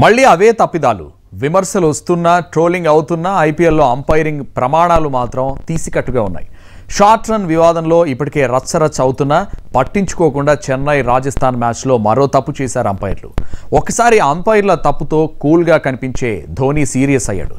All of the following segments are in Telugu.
మళ్ళీ అవే తప్పిదాలు విమర్శలు వస్తున్నా ట్రోలింగ్ అవుతున్నా ఐపీఎల్లో అంపైరింగ్ ప్రమాణాలు మాత్రం తీసికట్టుగా ఉన్నాయి షార్ట్ రన్ వివాదంలో ఇప్పటికే రచ్చరచ్చ అవుతున్నా పట్టించుకోకుండా చెన్నై రాజస్థాన్ మ్యాచ్లో మరో తప్పు చేశారు అంపైర్లు ఒకసారి అంపైర్ల తప్పుతో కూల్గా కనిపించే ధోని సీరియస్ అయ్యాడు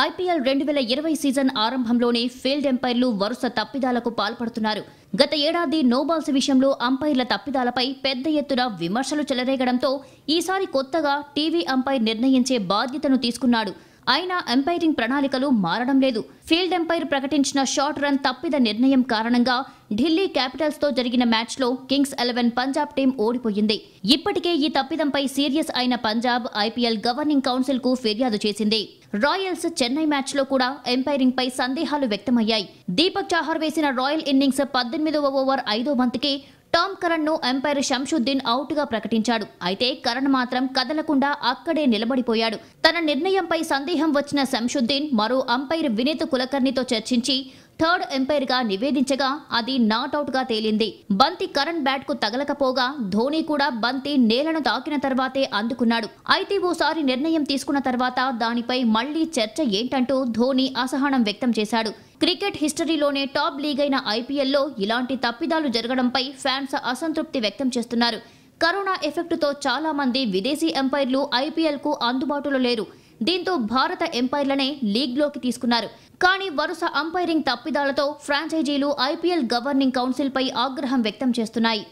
ఐపీఎల్ రెండు వేల ఇరవై సీజన్ ఆరంభంలోనే ఫీల్డ్ ఎంపైర్లు వరుస తప్పిదాలకు పాల్పడుతున్నారు గత ఏడాది నోబాల్స్ విషయంలో అంపైర్ల తప్పిదాలపై పెద్ద ఎత్తున విమర్శలు చెలరేగడంతో ఈసారి కొత్తగా టీవీ అంపైర్ నిర్ణయించే బాధ్యతను తీసుకున్నాడు అయినా ఎంపైరింగ్ ప్రణాళికలు మారడం లేదు ఫీల్డ్ ఎంపైర్ ప్రకటించిన షార్ట్ రన్ తప్పిద నిర్ణయం కారణంగా ఢిల్లీ క్యాపిటల్స్ తో జరిగిన మ్యాచ్ లో కింగ్స్ ఎలెవెన్ పంజాబ్ టీం ఓడిపోయింది ఇప్పటికే ఈ తప్పిదంపై సీరియస్ అయిన పంజాబ్ ఐపీఎల్ గవర్నింగ్ కౌన్సిల్ కు ఫిర్యాదు చేసింది రాయల్స్ చెన్నై మ్యాచ్ లో కూడా ఎంపైరింగ్ పై సందేహాలు వ్యక్తమయ్యాయి దీపక్ చాహర్ వేసిన రాయల్ ఇన్నింగ్స్ పద్దెనిమిదవ ఓవర్ ఐదో బంతికి టామ్ కరణ్ను ఎంపైర్ షంషుద్దీన్ అవుట్గా ప్రకటించాడు అయితే కరణ్ మాత్రం కదలకుండా అక్కడే నిలబడిపోయాడు తన నిర్ణయంపై సందేహం వచ్చిన శంషుద్దీన్ మరో అంపైర్ వినీత్ కులకర్ణితో చర్చించి థర్డ్ ఎంపైర్ గా నివేదించగా అది నాట్అవుట్ గా తేలింది బంతి కరణ్ బ్యాట్ కు తగలకపోగా ధోని కూడా బంతి నేలను తాకిన తర్వాతే అందుకున్నాడు అయితే ఓసారి నిర్ణయం తీసుకున్న తర్వాత దానిపై మళ్లీ చర్చ ఏంటంటూ ధోని అసహనం వ్యక్తం చేశాడు క్రికెట్ హిస్టరీలోనే టాప్ లీగ్ అయిన ఐపీఎల్లో ఇలాంటి తప్పిదాలు జరగడంపై ఫ్యాన్స్ అసంతృప్తి వ్యక్తం చేస్తున్నారు కరోనా ఎఫెక్టుతో చాలా మంది విదేశీ ఎంపైర్లు ఐపీఎల్కు అందుబాటులో లేరు దీంతో భారత ఎంపైర్లనే లీగ్లోకి తీసుకున్నారు కానీ వరుస అంపైరింగ్ తప్పిదాలతో ఫ్రాంచైజీలు ఐపీఎల్ గవర్నింగ్ కౌన్సిల్పై ఆగ్రహం వ్యక్తం చేస్తున్నాయి